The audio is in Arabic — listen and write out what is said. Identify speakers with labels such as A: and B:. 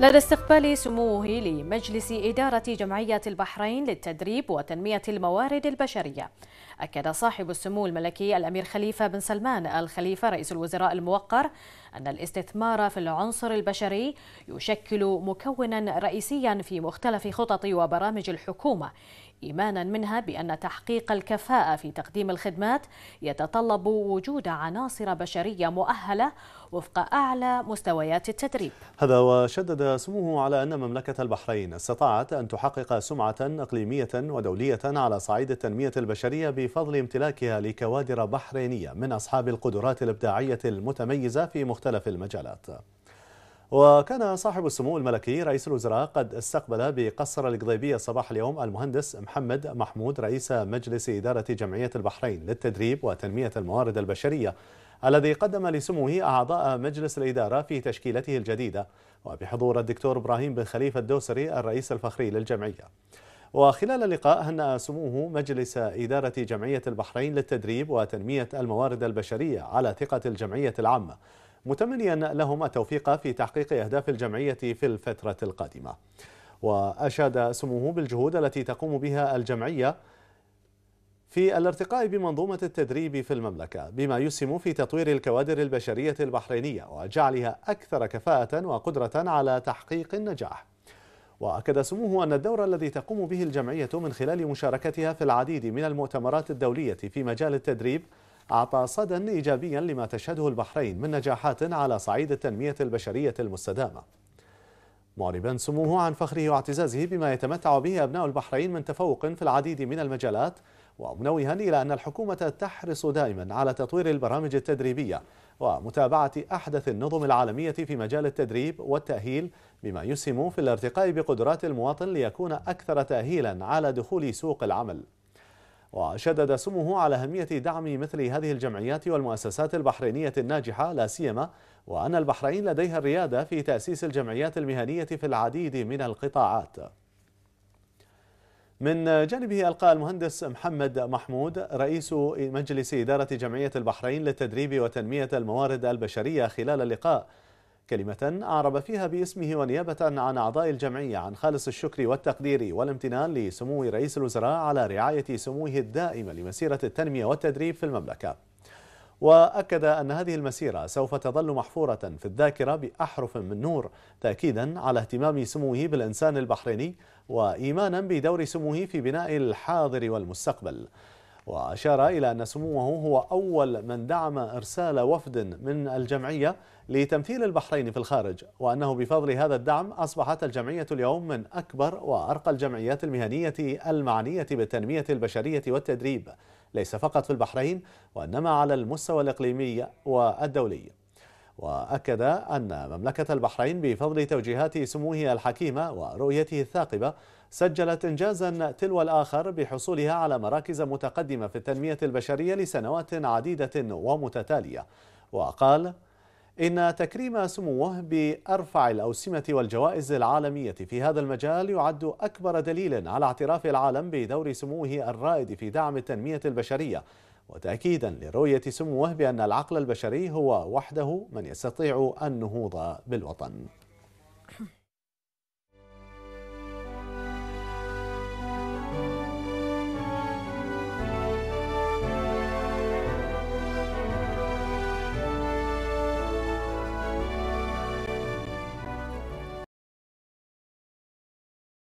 A: لدى استقبال سموه لمجلس إدارة جمعية البحرين للتدريب وتنمية الموارد البشرية أكد صاحب السمو الملكي الأمير خليفة بن سلمان الخليفة رئيس الوزراء الموقر أن الاستثمار في العنصر البشري يشكل مكونا رئيسيا في مختلف خطط وبرامج الحكومة إيمانا منها بأن تحقيق الكفاءة في تقديم الخدمات يتطلب وجود عناصر بشرية مؤهلة وفق أعلى مستويات التدريب
B: هذا وشدد سموه على أن مملكة البحرين استطاعت أن تحقق سمعة إقليمية ودولية على صعيد التنمية البشرية بفضل امتلاكها لكوادر بحرينية من أصحاب القدرات الإبداعية المتميزة في مختلف المجالات وكان صاحب السمو الملكي رئيس الوزراء قد استقبل بقصر القضيبية صباح اليوم المهندس محمد محمود رئيس مجلس إدارة جمعية البحرين للتدريب وتنمية الموارد البشرية الذي قدم لسموه أعضاء مجلس الإدارة في تشكيلته الجديدة وبحضور الدكتور إبراهيم بن خليفة الدوسري الرئيس الفخري للجمعية وخلال اللقاء هنأ سموه مجلس إدارة جمعية البحرين للتدريب وتنمية الموارد البشرية على ثقة الجمعية العامة متمنيا لهم التوفيق في تحقيق أهداف الجمعية في الفترة القادمة وأشاد سموه بالجهود التي تقوم بها الجمعية في الارتقاء بمنظومة التدريب في المملكة بما يسهم في تطوير الكوادر البشرية البحرينية وجعلها أكثر كفاءة وقدرة على تحقيق النجاح وأكد سموه أن الدور الذي تقوم به الجمعية من خلال مشاركتها في العديد من المؤتمرات الدولية في مجال التدريب أعطى صدى إيجابيا لما تشهده البحرين من نجاحات على صعيد التنمية البشرية المستدامة معربا سموه عن فخره واعتزازه بما يتمتع به أبناء البحرين من تفوق في العديد من المجالات ومنوها إلى أن الحكومة تحرص دائما على تطوير البرامج التدريبية ومتابعة أحدث النظم العالمية في مجال التدريب والتأهيل بما يسهم في الارتقاء بقدرات المواطن ليكون أكثر تأهيلا على دخول سوق العمل وشدد سمه على أهمية دعم مثل هذه الجمعيات والمؤسسات البحرينية الناجحة لا سيما وأن البحرين لديها الريادة في تأسيس الجمعيات المهنية في العديد من القطاعات من جانبه ألقى المهندس محمد محمود رئيس مجلس إدارة جمعية البحرين للتدريب وتنمية الموارد البشرية خلال اللقاء كلمة أعرب فيها باسمه ونيابة عن أعضاء الجمعية عن خالص الشكر والتقدير والامتنان لسمو رئيس الوزراء على رعاية سموه الدائمة لمسيرة التنمية والتدريب في المملكة وأكد أن هذه المسيرة سوف تظل محفورة في الذاكرة بأحرف من نور تأكيدا على اهتمام سموه بالإنسان البحريني وإيمانا بدور سموه في بناء الحاضر والمستقبل وأشار إلى أن سموه هو أول من دعم إرسال وفد من الجمعية لتمثيل البحرين في الخارج وأنه بفضل هذا الدعم أصبحت الجمعية اليوم من أكبر وأرقى الجمعيات المهنية المعنية بالتنمية البشرية والتدريب ليس فقط في البحرين وإنما على المستوى الإقليمي والدولي وأكد أن مملكة البحرين بفضل توجيهات سموه الحكيمة ورؤيته الثاقبة سجلت إنجازا تلو الآخر بحصولها على مراكز متقدمة في التنمية البشرية لسنوات عديدة ومتتالية وقال إن تكريم سموه بأرفع الأوسمة والجوائز العالمية في هذا المجال يعد أكبر دليل على اعتراف العالم بدور سموه الرائد في دعم التنمية البشرية وتأكيدا لرؤية سموه بأن العقل البشري هو وحده من يستطيع النهوض بالوطن